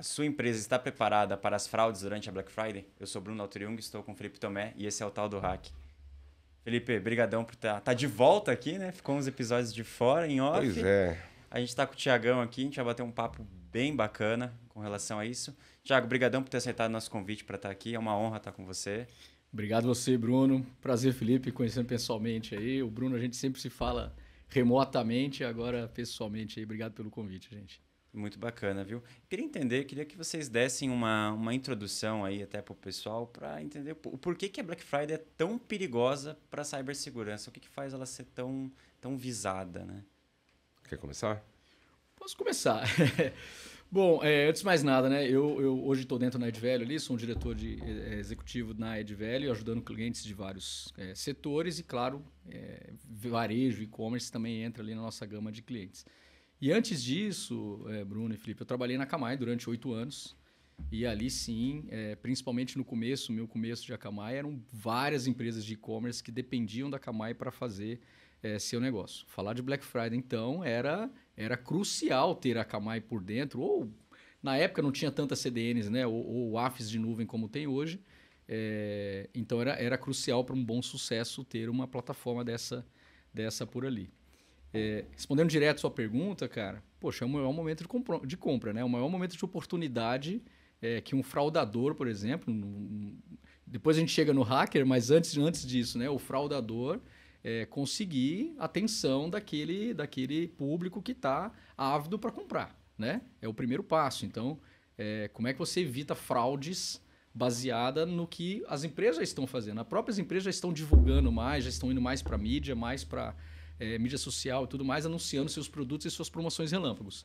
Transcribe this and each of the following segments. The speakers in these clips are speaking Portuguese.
A sua empresa está preparada para as fraudes durante a Black Friday? Eu sou Bruno Altriung, estou com Felipe Tomé e esse é o tal do hack. Felipe, brigadão por estar tá, tá de volta aqui, né? Ficou uns episódios de fora, em off. Pois é. A gente está com o Tiagão aqui, a gente vai bater um papo bem bacana com relação a isso. Tiago, brigadão por ter aceitado nosso convite para estar tá aqui, é uma honra estar tá com você. Obrigado você, Bruno. Prazer, Felipe, conhecendo pessoalmente aí. O Bruno, a gente sempre se fala remotamente, agora pessoalmente aí. Obrigado pelo convite, gente. Muito bacana, viu? Queria entender, queria que vocês dessem uma, uma introdução aí até para o pessoal para entender o porquê que a Black Friday é tão perigosa para a cibersegurança, o que, que faz ela ser tão, tão visada, né? Quer começar? Posso começar. Bom, é, antes de mais nada, né? Eu, eu hoje estou dentro da Edvelho ali, sou um diretor de, é, é executivo na Edvelho, ajudando clientes de vários é, setores e, claro, é, varejo, e-commerce também entra ali na nossa gama de clientes. E antes disso, é, Bruno e Felipe, eu trabalhei na Camai durante oito anos. E ali sim, é, principalmente no começo, meu começo de Akamai, eram várias empresas de e-commerce que dependiam da Akamai para fazer é, seu negócio. Falar de Black Friday, então, era, era crucial ter a Akamai por dentro, ou na época não tinha tantas CDNs, né? ou, ou AFs de nuvem como tem hoje. É, então era, era crucial para um bom sucesso ter uma plataforma dessa, dessa por ali. É, respondendo direto sua pergunta, cara, poxa, é o maior momento de, compra, de compra né? O maior momento de oportunidade é, que um fraudador, por exemplo, um, depois a gente chega no hacker, mas antes, antes disso, né? O fraudador é, conseguir atenção daquele, daquele público que está ávido para comprar, né? É o primeiro passo. Então, é, como é que você evita fraudes baseada no que as empresas já estão fazendo? As próprias empresas já estão divulgando mais, já estão indo mais para mídia, mais para é, mídia social e tudo mais, anunciando seus produtos e suas promoções relâmpagos.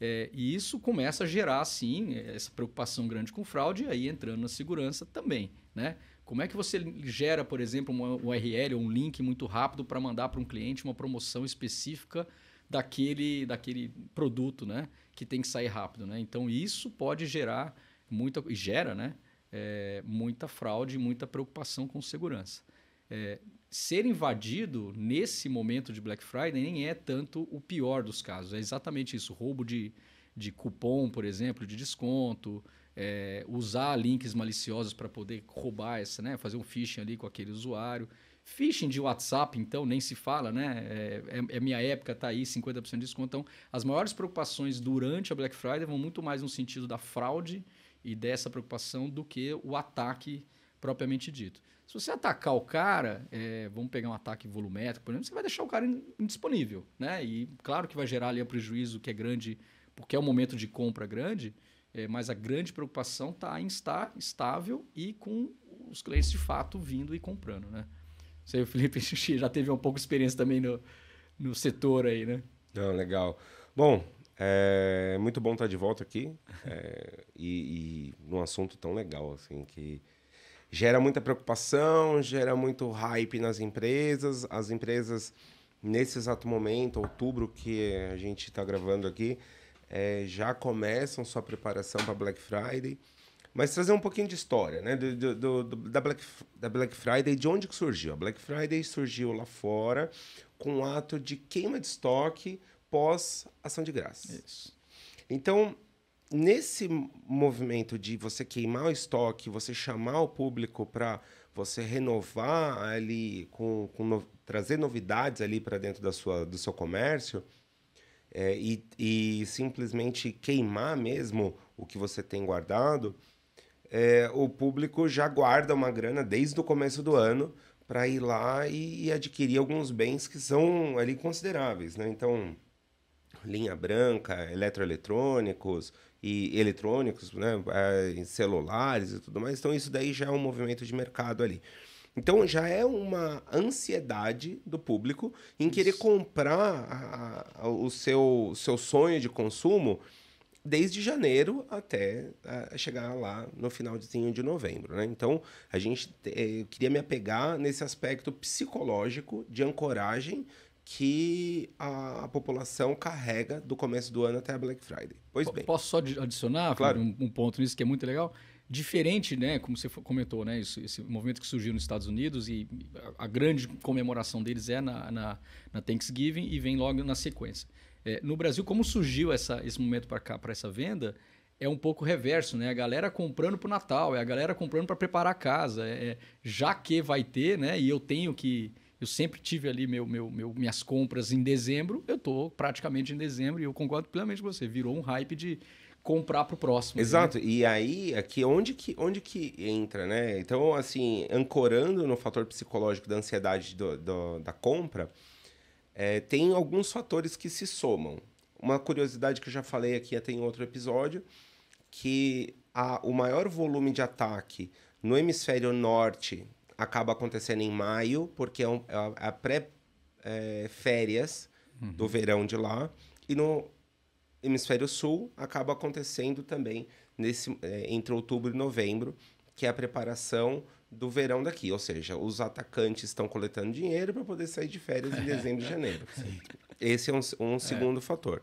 É, e isso começa a gerar, sim, é, essa preocupação grande com fraude, aí entrando na segurança também. Né? Como é que você gera, por exemplo, uma URL ou um link muito rápido para mandar para um cliente uma promoção específica daquele, daquele produto né? que tem que sair rápido? Né? Então, isso pode gerar muita. e gera né? É, muita fraude, muita preocupação com segurança. É, ser invadido nesse momento de Black Friday nem é tanto o pior dos casos. É exatamente isso: roubo de, de cupom, por exemplo, de desconto, é, usar links maliciosos para poder roubar essa, né? Fazer um phishing ali com aquele usuário. Phishing de WhatsApp, então, nem se fala, né? É, é, é minha época, tá aí, 50% de desconto. Então, as maiores preocupações durante a Black Friday vão muito mais no sentido da fraude e dessa preocupação do que o ataque propriamente dito. Se você atacar o cara, é, vamos pegar um ataque volumétrico, por exemplo, você vai deixar o cara indisponível, né? E claro que vai gerar ali um prejuízo que é grande, porque é um momento de compra grande, é, mas a grande preocupação está em estar estável e com os clientes de fato vindo e comprando, né? Você, Felipe, já teve um pouco de experiência também no, no setor aí, né? Não, ah, legal. Bom, é muito bom estar de volta aqui é, e, e num assunto tão legal, assim, que gera muita preocupação, gera muito hype nas empresas. As empresas, nesse exato momento, outubro que a gente está gravando aqui, é, já começam sua preparação para Black Friday. Mas trazer um pouquinho de história, né? Do, do, do, da, Black, da Black Friday, de onde que surgiu? A Black Friday surgiu lá fora com um ato de queima de estoque pós ação de graça. Isso. Então, nesse movimento de você queimar o estoque, você chamar o público para você renovar ali, com, com no, trazer novidades ali para dentro da sua, do seu comércio, é, e, e, simplesmente queimar mesmo o que você tem guardado, é, o público já guarda uma grana desde o começo do ano para ir lá e, e, adquirir alguns bens que são ali consideráveis, né? Então, linha branca, eletroeletrônicos, e eletrônicos, né, é, em celulares e tudo mais. Então isso daí já é um movimento de mercado ali. Então já é uma ansiedade do público em querer isso. comprar a, a, o seu, seu sonho de consumo desde janeiro até é, chegar lá no finalzinho de novembro. Né? Então, a gente eh, queria me apegar nesse aspecto psicológico de ancoragem que a, população carrega do começo do ano até a Black Friday. Pois bem. Posso só adicionar claro. um, um, ponto nisso que é muito legal? Diferente, né, como você comentou, né, esse, esse movimento que surgiu nos Estados Unidos e a grande comemoração deles é na, na, na Thanksgiving e vem logo na sequência. É, no Brasil, como surgiu essa, esse momento para cá, para essa venda, é um pouco reverso, né? A galera comprando para o Natal, é a galera comprando para preparar a casa, é, é, já que vai ter, né? E eu tenho que eu sempre tive ali meu, meu, meu, minhas compras em dezembro, eu estou praticamente em dezembro e eu concordo plenamente com você. Virou um hype de comprar para o próximo. Né? Exato. Né? E aí, aqui, onde que, onde que entra, né? Então, assim, ancorando no fator psicológico da ansiedade do, do, da compra, é, tem alguns fatores que se somam. Uma curiosidade que eu já falei aqui até em outro episódio, que a, o maior volume de ataque no hemisfério norte acaba acontecendo em maio, porque é, um, é a é pré-férias é, uhum. do verão de lá. E no hemisfério sul acaba acontecendo também nesse, é, entre outubro e novembro, que é a preparação do verão daqui, ou seja, os atacantes estão coletando dinheiro para poder sair de férias em dezembro e janeiro. Esse é um, um segundo é. fator.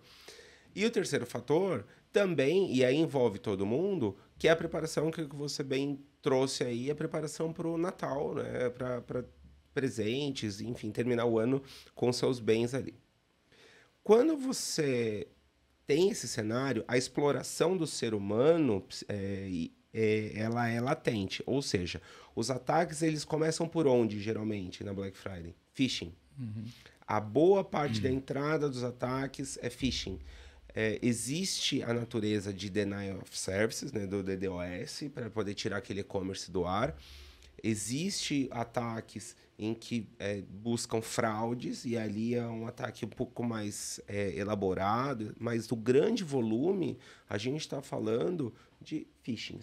E o terceiro fator também, e aí envolve todo mundo, que é a preparação que você bem trouxe aí a preparação para o Natal, né? Para presentes, enfim, terminar o ano com seus bens ali. Quando você tem esse cenário, a exploração do ser humano é, é, ela é latente. Ou seja, os ataques eles começam por onde, geralmente, na Black Friday? Phishing. Uhum. A boa parte uhum. da entrada dos ataques é phishing é, existe a natureza de denial of services, né, do DDoS, para poder tirar aquele e-commerce do ar. Existe ataques em que é, buscam fraudes, e ali é um ataque um pouco mais é, elaborado, mas do grande volume, a gente está falando de phishing.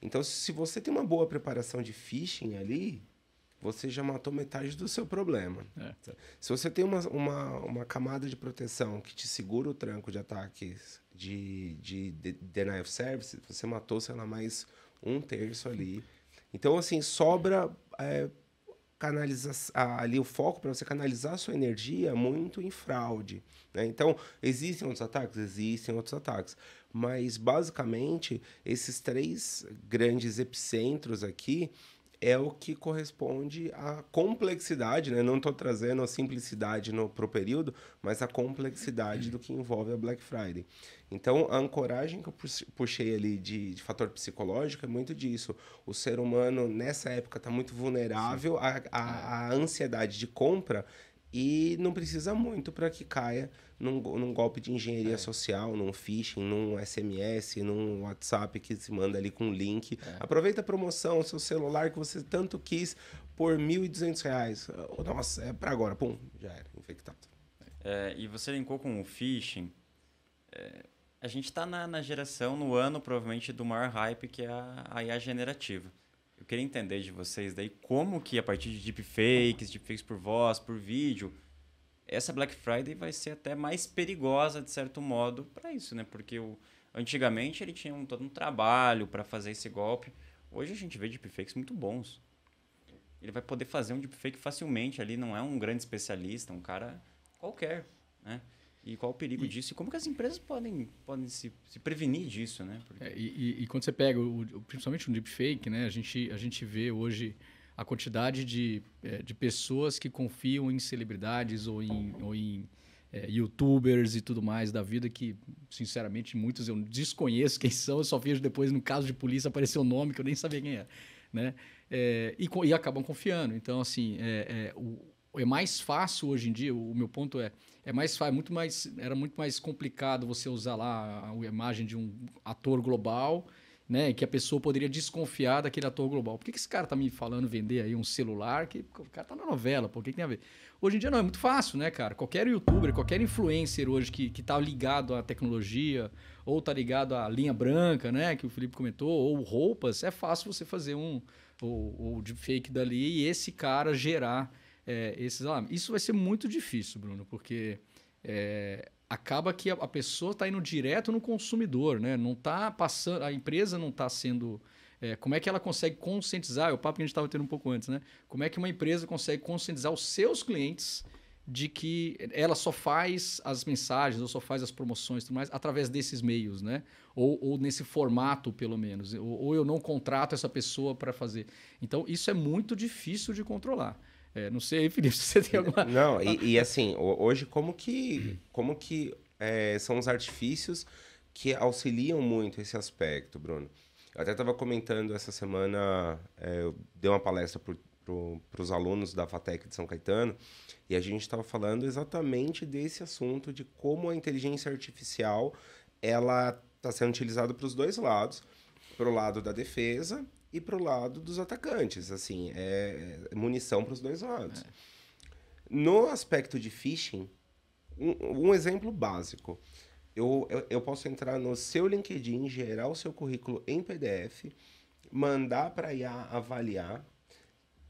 Então, se você tem uma boa preparação de phishing ali, você já matou metade do seu problema. É. Tá. Se você tem uma, uma, uma, camada de proteção que te segura o tranco de ataques de, de, de denial of service, você matou, sei lá, mais um terço ali. Então, assim, sobra é, canalizar ali o foco para você canalizar a sua energia muito em fraude. Né? Então, existem outros ataques? Existem outros ataques. Mas, basicamente, esses três grandes epicentros aqui é o que corresponde à complexidade, né? Não estou trazendo a simplicidade para o período, mas a complexidade do que envolve a Black Friday. Então, a ancoragem que eu puxei ali de, de fator psicológico é muito disso. O ser humano, nessa época, está muito vulnerável à, à, à ansiedade de compra e não precisa muito para que caia num, num, golpe de engenharia é. social, num phishing, num SMS, num WhatsApp que se manda ali com link. É. Aproveita a promoção, seu celular que você tanto quis por R$ 1.200. Nossa, é para agora. Pum, já era, infectado. É, e você linkou com o phishing. É, a gente está na, na, geração, no ano, provavelmente, do maior hype, que é a, a IA generativa queria entender de vocês daí como que a partir de deepfakes, deepfakes por voz, por vídeo, essa Black Friday vai ser até mais perigosa de certo modo para isso, né? Porque o, antigamente ele tinha um, todo um trabalho para fazer esse golpe. Hoje a gente vê deepfakes muito bons. Ele vai poder fazer um deepfake facilmente ali, não é um grande especialista, é um cara qualquer, né? E qual o perigo e, disso? E como que as empresas podem, podem se, se prevenir disso, né? Porque... É, e, e, quando você pega, o, principalmente o deepfake, né? A gente, a gente vê hoje a quantidade de, é, de pessoas que confiam em celebridades ou em, ou em é, youtubers e tudo mais da vida que, sinceramente, muitos eu desconheço quem são. Eu só vejo depois, no caso de polícia, aparecer o um nome que eu nem sabia quem era, né? É, e, e acabam confiando. Então, assim, é, é, o é mais fácil hoje em dia, o meu ponto é, é mais é muito mais, era muito mais complicado você usar lá a imagem de um ator global, né, que a pessoa poderia desconfiar daquele ator global. Por que, que esse cara tá me falando vender aí um celular? Que o cara tá na novela, por que, que tem a ver? Hoje em dia não é muito fácil, né, cara? Qualquer youtuber, qualquer influencer hoje que, que tá ligado à tecnologia, ou tá ligado à linha branca, né, que o Felipe comentou, ou roupas, é fácil você fazer um ou, ou de fake dali e esse cara gerar é, esses alarmes. Ah, isso vai ser muito difícil, Bruno, porque é, acaba que a, a pessoa está indo direto no consumidor, né? Não está passando, a empresa não está sendo é, como é que ela consegue conscientizar? É o papo que a gente estava tendo um pouco antes, né? Como é que uma empresa consegue conscientizar os seus clientes de que ela só faz as mensagens ou só faz as promoções tudo mais através desses meios, né? Ou, ou nesse formato, pelo menos. Ou, ou eu não contrato essa pessoa para fazer. Então, isso é muito difícil de controlar. É, não sei, Felipe, se você tem alguma. Não, e, e ah. assim, hoje, como que, como que é, são os artifícios que auxiliam muito esse aspecto, Bruno? Eu até estava comentando essa semana, é, eu dei uma palestra para os alunos da FATEC de São Caetano, e a gente estava falando exatamente desse assunto, de como a inteligência artificial ela está sendo utilizada para os dois lados. Para o lado da defesa, e pro lado dos atacantes. Assim, é, é munição para os dois lados. É. No aspecto de phishing, um, um exemplo básico. Eu, eu, eu, posso entrar no seu LinkedIn, gerar o seu currículo em PDF, mandar para IA avaliar,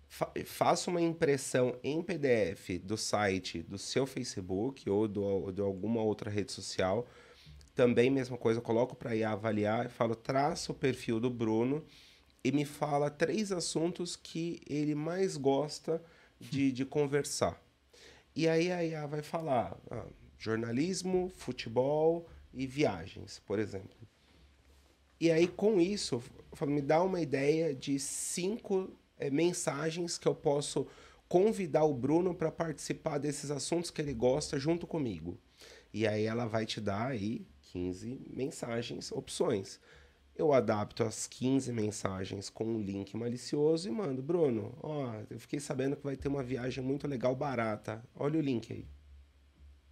fa faço uma impressão em PDF do site do seu Facebook ou do, de alguma outra rede social. Também mesma coisa, coloco para IA avaliar e falo, traça o perfil do Bruno e me fala três assuntos que ele mais gosta de, de conversar. E aí a IA vai falar ah, jornalismo, futebol e viagens, por exemplo. E aí, com isso, falo, me dá uma ideia de cinco é, mensagens que eu posso convidar o Bruno para participar desses assuntos que ele gosta junto comigo. E aí ela vai te dar aí 15 mensagens, opções. Eu adapto as 15 mensagens com um link malicioso e mando, Bruno, ó, eu fiquei sabendo que vai ter uma viagem muito legal barata. Olha o link aí.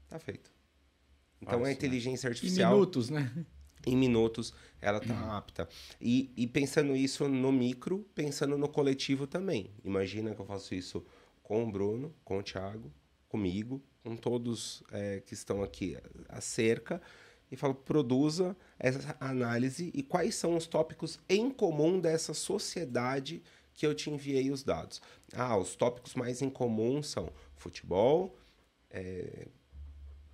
Tá feito. Então Nossa, a inteligência artificial. Em minutos, né? Em minutos ela tá apta. E, e pensando isso no micro, pensando no coletivo também. Imagina que eu faço isso com o Bruno, com o Thiago, comigo, com todos é, que estão aqui acerca. Eh, cerca e falo: produza essa análise e quais são os tópicos em comum dessa sociedade que eu te enviei os dados. Ah, os tópicos mais em comum são futebol, é,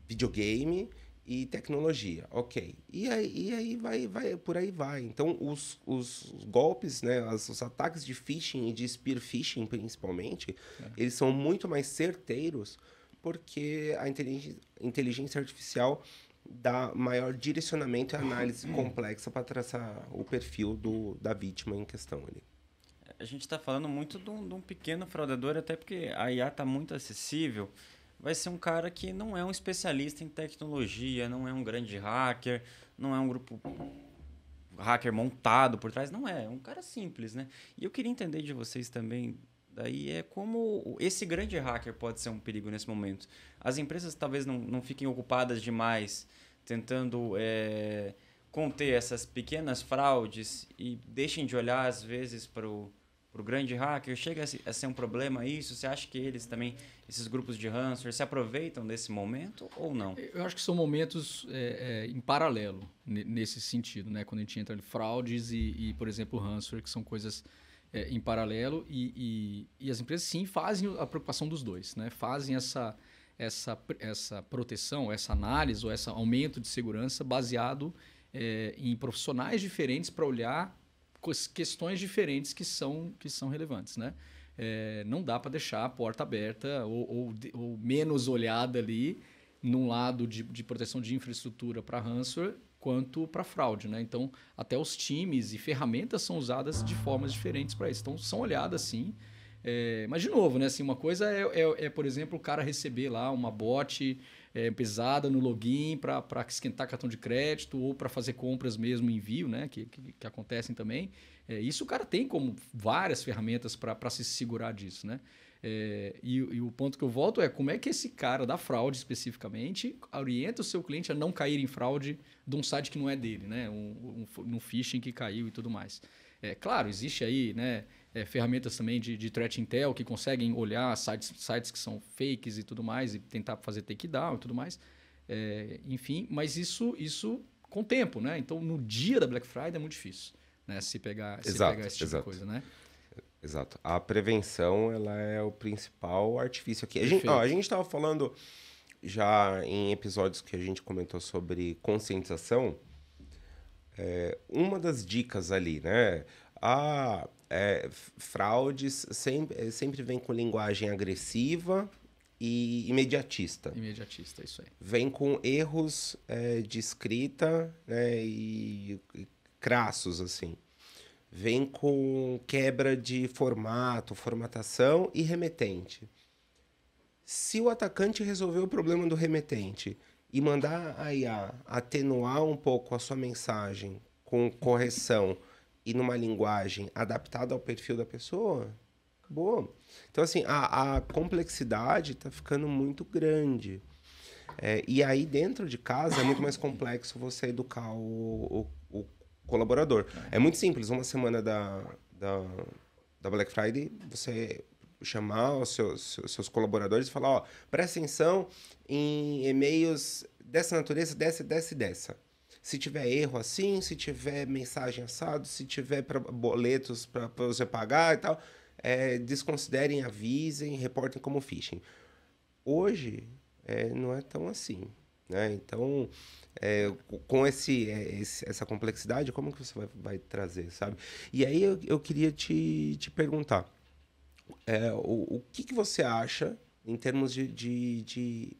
videogame e tecnologia, ok. E aí, e aí vai, vai, por aí vai. Então, os, os golpes, né, os ataques de phishing e de spear phishing, principalmente, é. eles são muito mais certeiros porque a inteligência, inteligência artificial dá maior direcionamento e análise complexa para traçar o perfil do, da vítima em questão ali. A gente está falando muito de um, de um, pequeno fraudador, até porque a IA está muito acessível. Vai ser um cara que não é um especialista em tecnologia, não é um grande hacker, não é um grupo hacker montado por trás, não é. É um cara simples, né? E eu queria entender de vocês também Daí é como esse grande hacker pode ser um perigo nesse momento. As empresas talvez não, não fiquem ocupadas demais tentando é, conter essas pequenas fraudes e deixem de olhar às vezes para o para o grande hacker? Chega a ser um problema isso? Você acha que eles também, esses grupos de ransomware, se aproveitam desse momento ou não? Eu acho que são momentos é, é, em paralelo nesse sentido, né? Quando a gente entra em fraudes e, e, por exemplo, ransomware, que são coisas é, em paralelo e, e, e, as empresas sim fazem a preocupação dos dois, né? Fazem essa essa essa proteção, essa análise ou esse aumento de segurança baseado é, em profissionais diferentes para olhar questões diferentes que são que são relevantes, né? É, não dá para deixar a porta aberta ou, ou, ou menos olhada ali num lado de, de proteção de infraestrutura para ransomware quanto para fraude, né? Então, até os times e ferramentas são usadas de formas diferentes para isso. Então, são olhadas sim. É, mas, de novo, né? Assim, uma coisa é, é, é, por exemplo, o cara receber lá uma bot é, pesada no login para esquentar cartão de crédito ou para fazer compras mesmo, envio, né? Que, que, que acontecem também. É, isso o cara tem como várias ferramentas para se segurar disso, né? É, e, e, o ponto que eu volto é como é que esse cara da fraude especificamente orienta o seu cliente a não cair em fraude de um site que não é dele, né? Um, um, um phishing que caiu e tudo mais. É claro, existe aí, né? É, ferramentas também de, de threat intel que conseguem olhar sites, sites que são fakes e tudo mais e tentar fazer takedown e tudo mais. É, enfim, mas isso, isso com tempo, né? Então, no dia da Black Friday é muito difícil, né? Se pegar, exato, se pegar esse tipo exato. de coisa, né? Exato. A prevenção ela é o principal artifício aqui. A gente, a gente estava falando já em episódios que a gente comentou sobre conscientização. É, uma das dicas ali, né? Ah, é, fraudes sempre, é, sempre vem com linguagem agressiva e imediatista. Imediatista, isso aí. Vem com erros é, de escrita né, e crassos, assim vem com quebra de formato, formatação e remetente. Se o atacante resolver o problema do remetente e mandar a IA atenuar um pouco a sua mensagem com correção e numa linguagem adaptada ao perfil da pessoa, acabou. Então, assim, a, a complexidade está ficando muito grande. É, e aí, dentro de casa, é muito mais complexo você educar o, o, o colaborador. É. é muito simples, uma semana da, da, da Black Friday, você chamar os seus, seus colaboradores e falar, ó, presta atenção em e-mails dessa natureza, dessa, dessa e dessa. Se tiver erro assim, se tiver mensagem assado, se tiver pra, boletos para você pagar e tal, é, desconsiderem, avisem, reportem como phishing. Hoje, é, não é tão assim. Né? Então, é, com esse, é, esse, essa complexidade, como que você vai, vai trazer, sabe? E aí eu, eu queria te, te perguntar, é, o, o que, que você acha em termos de, de, de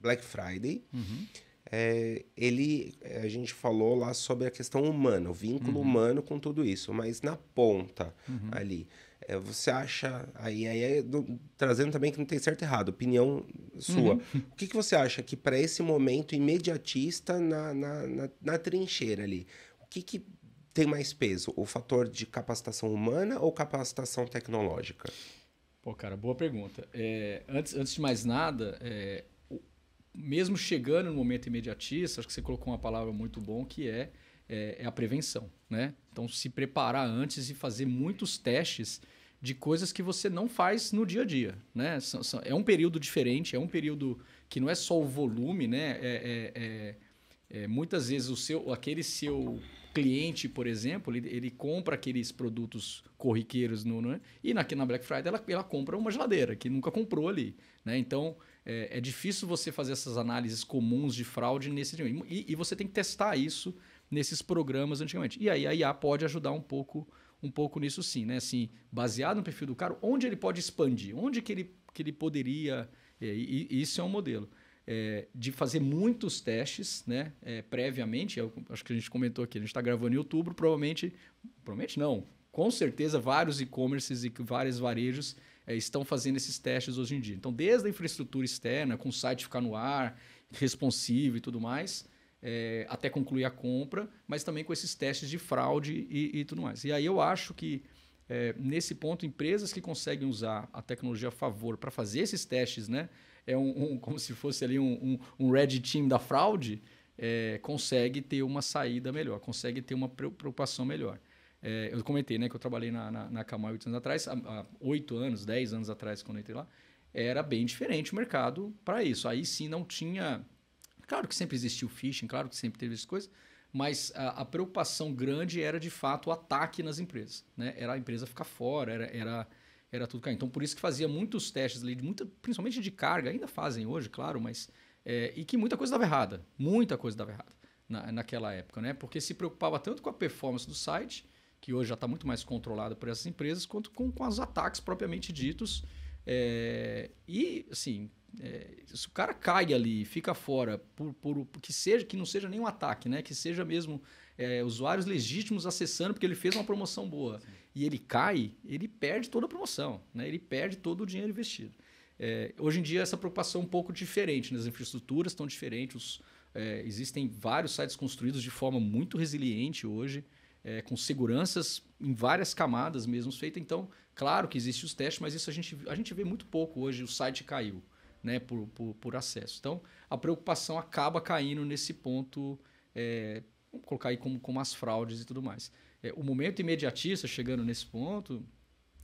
Black Friday? Uhum. É, ele, é, a gente falou lá sobre a questão humana, o vínculo uhum. humano com tudo isso, mas na ponta uhum. ali, é, você acha aí, aí é do, trazendo também que não tem certo e errado, opinião sua. Uhum. O que, que você acha que para esse momento imediatista na, na, na, na trincheira ali, o que, que tem mais peso? O fator de capacitação humana ou capacitação tecnológica? Pô, cara, boa pergunta. É, antes, antes de mais nada, é, o, mesmo chegando no momento imediatista, acho que você colocou uma palavra muito bom que é, é, é a prevenção. Né? Então, se preparar antes e fazer muitos testes de coisas que você não faz no dia a dia. Né? São, são, é um período diferente, é um período que não é só o volume, né? É, é, é, é, muitas vezes o seu, aquele seu cliente, por exemplo, ele, ele compra aqueles produtos corriqueiros no, né? e na, na Black Friday ela, ela compra uma geladeira que nunca comprou ali. Né? Então é, é difícil você fazer essas análises comuns de fraude nesse E, e você tem que testar isso nesses programas antigamente. E aí a IA pode ajudar um pouco um pouco nisso sim, né? Assim, baseado no perfil do cara, onde ele pode expandir, onde que ele, que ele poderia. É, e, e, isso é um modelo. É, de fazer muitos testes né, é, previamente, eu, é acho que a gente comentou aqui, a gente está gravando em outubro, provavelmente, provavelmente não, com certeza vários e-commerces e vários varejos é, estão fazendo esses testes hoje em dia. Então, desde a infraestrutura externa, com o site ficar no ar, responsivo e tudo mais, é, até concluir a compra, mas também com esses testes de fraude e, e tudo mais. E aí eu acho que, é, nesse ponto, empresas que conseguem usar a tecnologia a favor para fazer esses testes, né? É um, um como se fosse ali um, um, um red team da fraude, é, consegue ter uma saída melhor, consegue ter uma preocupação melhor. É, eu comentei né, que eu trabalhei na, na, na oito anos atrás, oito anos, dez anos atrás, quando eu entrei lá, era bem diferente o mercado para isso. Aí sim não tinha Claro que sempre existiu phishing, claro que sempre teve essas coisas, mas a, a, preocupação grande era de fato o ataque nas empresas, né? Era a empresa ficar fora, era, era, era tudo cair. Então por isso que fazia muitos testes ali, muita, principalmente de carga, ainda fazem hoje, claro, mas é, e que muita coisa dava errada, muita coisa dava errada na, naquela época, né? Porque se preocupava tanto com a performance do site, que hoje já está muito mais controlada por essas empresas, quanto com, com os ataques propriamente ditos. É, e assim é, se o cara cai ali, fica fora, por, por, que seja que não seja nenhum ataque, né? Que seja mesmo é, usuários legítimos acessando porque ele fez uma promoção boa Sim. e ele cai, ele perde toda a promoção, né? Ele perde todo o dinheiro investido. É, hoje em dia essa preocupação é um pouco diferente, né? as infraestruturas estão diferentes, os, é, existem vários sites construídos de forma muito resiliente hoje. É, com seguranças em várias camadas mesmo feita. Então, claro que existem os testes, mas isso a gente, a gente vê muito pouco hoje. O site caiu né, por, por, por acesso. Então, a preocupação acaba caindo nesse ponto, é, vamos colocar aí como, como as fraudes e tudo mais. É, o momento imediatista, chegando nesse ponto,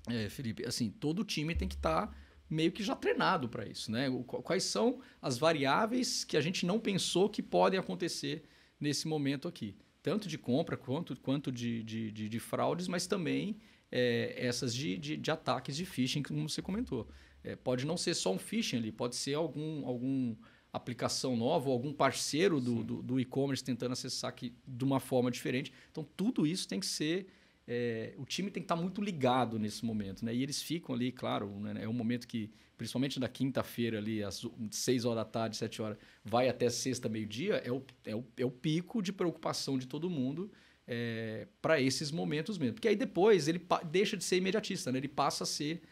é, Felipe, assim, todo time tem que estar tá meio que já treinado para isso, né? Quais são as variáveis que a gente não pensou que podem acontecer nesse momento aqui? Tanto de compra quanto, quanto de, de, de, de fraudes, mas também é, essas de, de, de, ataques de phishing, como você comentou. É, pode não ser só um phishing ali, pode ser algum, algum aplicação nova ou algum parceiro do, do, do e-commerce tentando acessar aqui de uma forma diferente. Então, tudo isso tem que ser. É, o time tem que estar tá muito ligado nesse momento, né? E eles ficam ali, claro, né? né é um momento que, principalmente da quinta-feira ali, às 6 horas da tarde, 7 horas, vai até sexta, meio-dia, é o, é, o, é o pico de preocupação de todo mundo é, para esses momentos mesmo. Porque aí depois ele deixa de ser imediatista, né? Ele passa a ser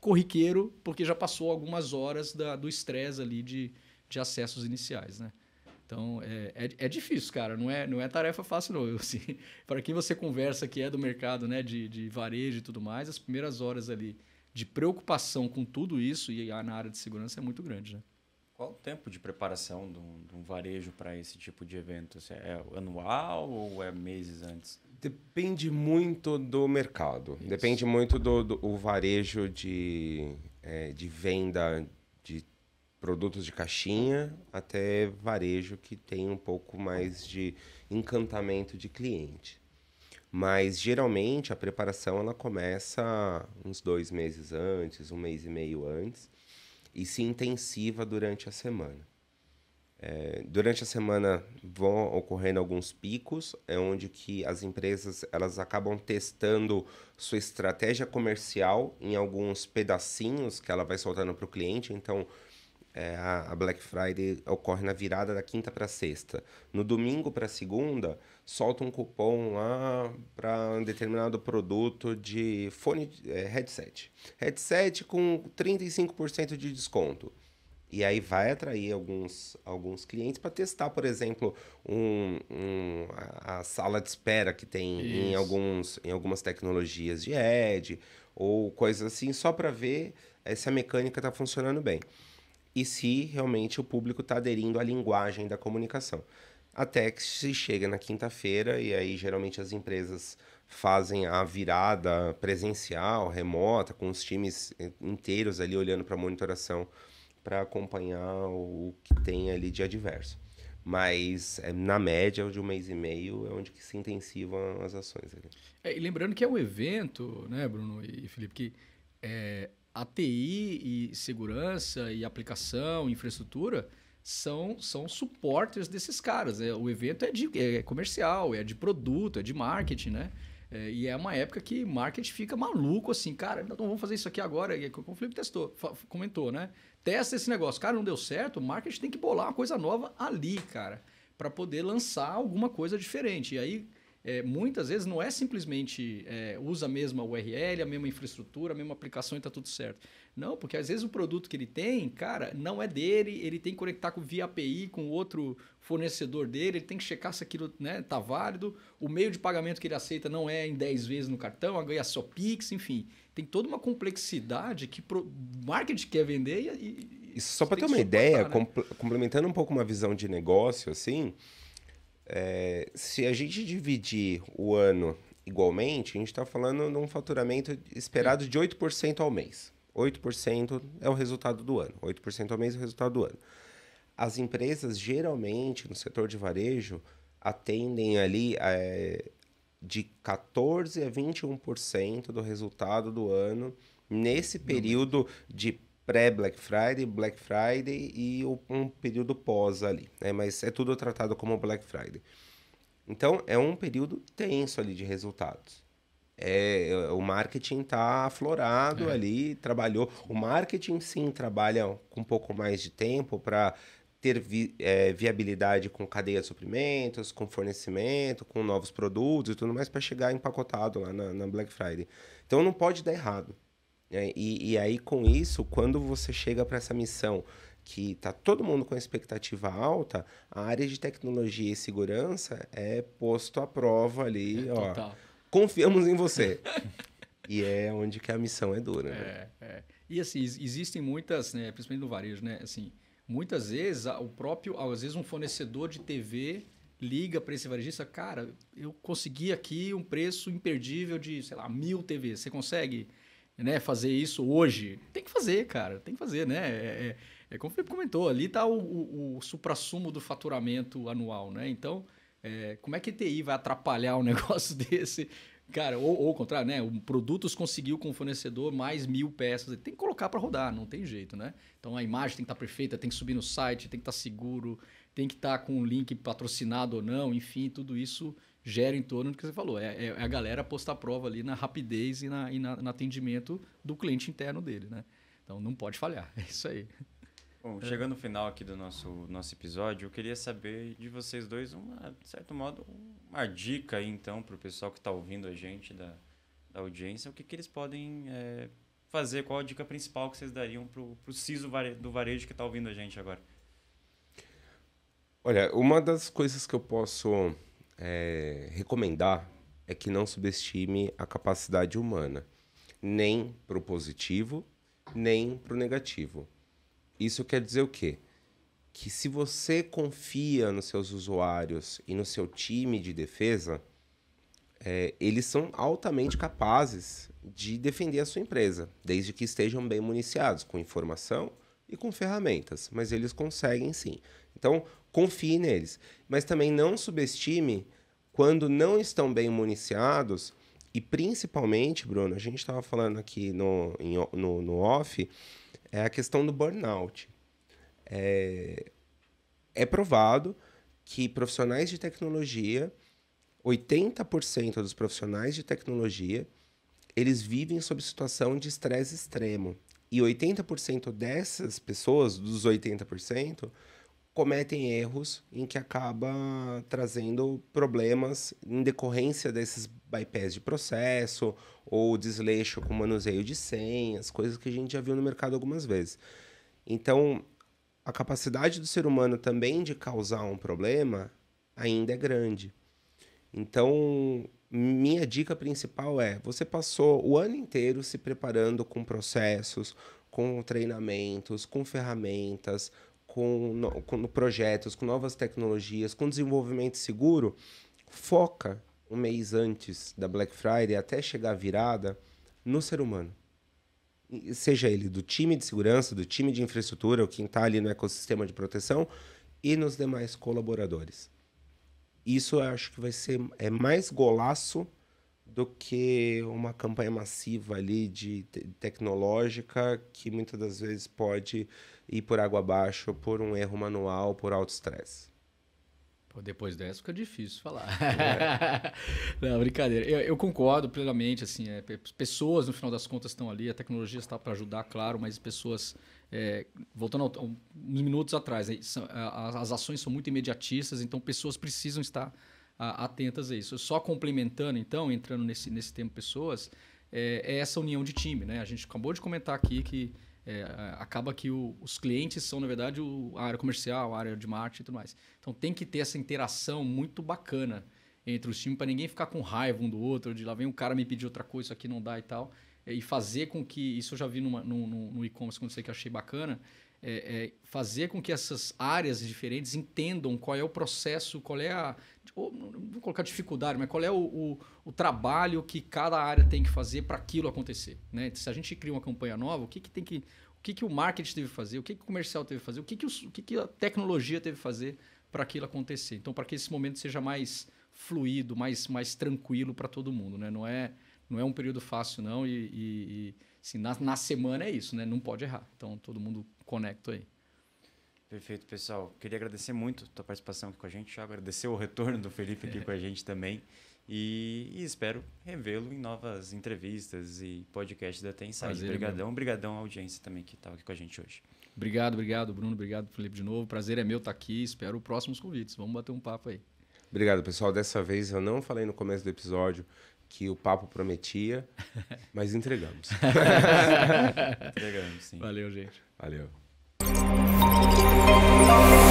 corriqueiro, porque já passou algumas horas da, do estresse ali de, de acessos iniciais, né? Então, é, é, é, difícil, cara. Não é, não é tarefa fácil, não. assim, para quem você conversa que é do mercado né, de, de varejo e tudo mais, as primeiras horas ali de preocupação com tudo isso e na área de segurança é muito grande, né? Qual o tempo de preparação de um, de um varejo para esse tipo de evento? É anual ou é meses antes? Depende muito do mercado. Isso. Depende muito do, do varejo de, é, de venda de produtos de caixinha até varejo que tem um pouco mais de encantamento de cliente. Mas geralmente a preparação ela começa uns dois meses antes, um mês e meio antes, e se intensiva durante a semana. É, durante a semana vão ocorrendo alguns picos, é onde que as empresas elas acabam testando sua estratégia comercial em alguns pedacinhos que ela vai soltando para o cliente. Então, é, a Black Friday ocorre na virada da quinta para sexta. No domingo para segunda, solta um cupom lá para um determinado produto de fone é, headset. Headset com 35% de desconto. E aí vai atrair alguns, alguns clientes para testar, por exemplo, um, um, a, sala de espera que tem em, alguns, em algumas tecnologias de Ed ou coisas assim, só para ver eh, se a mecânica está funcionando bem. E se realmente o público está aderindo à linguagem da comunicação. Até que se chega na quinta-feira, e aí geralmente as empresas fazem a virada presencial, remota, com os times eh, inteiros ali olhando para a monitoração para acompanhar o que tem ali de adverso. Mas é, na média de um mês e meio é onde que se intensivam as ações. É, e lembrando que é um evento, né, Bruno e Felipe, que é, ATI e segurança e aplicação, infraestrutura são, são suportes desses caras. Né? O evento é, de, é comercial, é de produto, é de marketing, né? É, e é uma época que o market fica maluco, assim, cara, então vamos fazer isso aqui agora. E o Conflip testou, comentou, né? Testa esse negócio. Cara, não deu certo, o market tem que bolar uma coisa nova ali, cara, para poder lançar alguma coisa diferente. E aí é, muitas vezes não é simplesmente é, usa a mesma URL, a mesma infraestrutura, a mesma aplicação e está tudo certo. Não, porque às vezes o produto que ele tem, cara, não é dele, ele tem que conectar com via API com outro fornecedor dele, ele tem que checar se aquilo né, tá válido, o meio de pagamento que ele aceita não é em 10 vezes no cartão, a ganha só Pix, enfim. Tem toda uma complexidade que o marketing quer vender e. e, só para ter uma ideia, né? complementando um pouco uma visão de negócio, assim, é, se a gente dividir o ano igualmente, a gente está falando de um faturamento esperado de 8% ao mês. 8% é o resultado do ano. 8% ao mês é o resultado do ano. As empresas, geralmente, no setor de varejo, atendem ali é, de 14% a 21% do resultado do ano nesse período de pré-Black Friday, Black Friday e um período pós ali, né? Mas é tudo tratado como Black Friday. Então é um período tenso ali de resultados. É, é o marketing está aflorado é. ali, trabalhou. O marketing sim trabalha com um pouco mais de tempo para ter vi, é, viabilidade com cadeia de suprimentos, com fornecimento, com novos produtos e tudo mais para chegar empacotado lá na, na Black Friday. Então não pode dar errado. Né? e, e, aí, com isso, quando você chega para essa missão que está todo mundo com expectativa alta, a área de tecnologia e segurança é posto à prova ali, é, ó. Total. Confiamos em você. e é onde que a missão é dura. Né? É, é. e assim, existem muitas, né, principalmente no varejo, né? Assim, muitas vezes o próprio, às vezes um fornecedor de TV liga para esse varejista, cara, eu consegui aqui um preço imperdível de, sei lá, mil TVs. Você consegue? né, fazer isso hoje. Tem que fazer, cara, tem que fazer, né? É, é, é como o Felipe comentou, ali está o, o, o supra-sumo do faturamento anual, né? Então, é, como é que TI vai atrapalhar um negócio desse? Cara, ou, ou o contrário, né? O produtos conseguiu com o fornecedor mais mil peças. Tem que colocar para rodar, não tem jeito, né? Então a imagem tem que estar tá perfeita, tem que subir no site, tem que estar tá seguro, tem que estar tá com o um link patrocinado ou não, enfim, tudo isso gera em torno do que você falou. É, é, é a galera postar prova ali na rapidez e, na, e na, no atendimento do cliente interno dele, né? Então não pode falhar. É isso aí. Bom, chegando no final aqui do nosso, nosso episódio, eu queria saber de vocês dois, uma, de certo modo, uma dica aí, então, para o pessoal que está ouvindo a gente, da, da audiência, o que, que eles podem é, fazer, qual a dica principal que vocês dariam para o CISO do varejo que está ouvindo a gente agora? Olha, uma das coisas que eu posso é, recomendar é que não subestime a capacidade humana, nem para o positivo, nem para o negativo. Isso quer dizer o quê? Que se você confia nos seus usuários e no seu time de defesa, é, eles são altamente capazes de defender a sua empresa, desde que estejam bem municiados com informação e com ferramentas, mas eles conseguem sim. Então, confie neles. Mas também não subestime quando não estão bem municiados. E principalmente, Bruno, a gente estava falando aqui no, em, no, no off, é a questão do burnout. É, é provado que profissionais de tecnologia, 80% dos profissionais de tecnologia, eles vivem sob situação de estresse extremo. E 80% dessas pessoas, dos 80%, cometem erros em que acaba trazendo problemas em decorrência desses bypass de processo ou desleixo com manuseio de senhas, coisas que a gente já viu no mercado algumas vezes. Então, a capacidade do ser humano também de causar um problema ainda é grande. Então, minha dica principal é: você passou o ano inteiro se preparando com processos, com treinamentos, com ferramentas, com, no, com projetos, com novas tecnologias, com desenvolvimento seguro, foca um mês antes da Black Friday até chegar a virada no ser humano. Seja ele do time de segurança, do time de infraestrutura, ou quem está ali no ecossistema de proteção, e nos demais colaboradores. Isso eu acho que vai ser é mais golaço do que uma campanha massiva ali de te tecnológica que muitas das vezes pode e por água abaixo por um erro manual, por alto estresse. Depois dessa fica difícil falar. É. Não, brincadeira. Eu, eu, concordo plenamente, assim, é, pessoas no final das contas estão ali, a tecnologia está para ajudar, claro, mas pessoas, é, voltando ao, uns minutos atrás, né, são, as ações são muito imediatistas, então pessoas precisam estar a, atentas a isso. Só complementando, então, entrando nesse, nesse tema pessoas, é, é, essa união de time, né? A gente acabou de comentar aqui que é, é, acaba que o, os clientes são, na verdade, o, a área comercial, a área de marketing e tudo mais. Então tem que ter essa interação muito bacana entre os times para ninguém ficar com raiva um do outro, de lá vem um cara me pedir outra coisa, isso aqui não dá e tal. É, e fazer com que, isso eu já vi numa, num, num, no e-commerce sei que achei bacana, é, é fazer com que essas áreas diferentes entendam qual é o processo, qual é a Tipo, vou colocar dificuldade, mas qual é o, o, o trabalho que cada área tem que fazer para aquilo acontecer? Né? Se a gente cria uma campanha nova, o que, que tem que. O que, que o marketing teve que fazer, o que, que o comercial teve que fazer, o que, que, os, o que, que a tecnologia teve que fazer para aquilo acontecer. Então, para que esse momento seja mais fluido, mais, mais tranquilo para todo mundo. Né? Não, é, não é um período fácil, não. E, e, e assim, na, na semana é isso, né? não pode errar. Então, todo mundo conecta aí. Perfeito, pessoal. Queria agradecer muito a tua participação aqui com a gente, Agradecer o retorno do Felipe aqui com a gente também. E, e espero revê-lo em novas entrevistas e podcasts da Tensai. Obrigadão, obrigadão à audiência também que estava tá aqui com a gente hoje. Obrigado, obrigado, Bruno. Obrigado, Felipe, de novo. Prazer é meu estar tá aqui. Espero próximos convites. Vamos bater um papo aí. Obrigado, pessoal. Dessa vez eu não falei no começo do episódio que o papo prometia, mas entregamos. entregamos, sim. Valeu, gente. Valeu. Música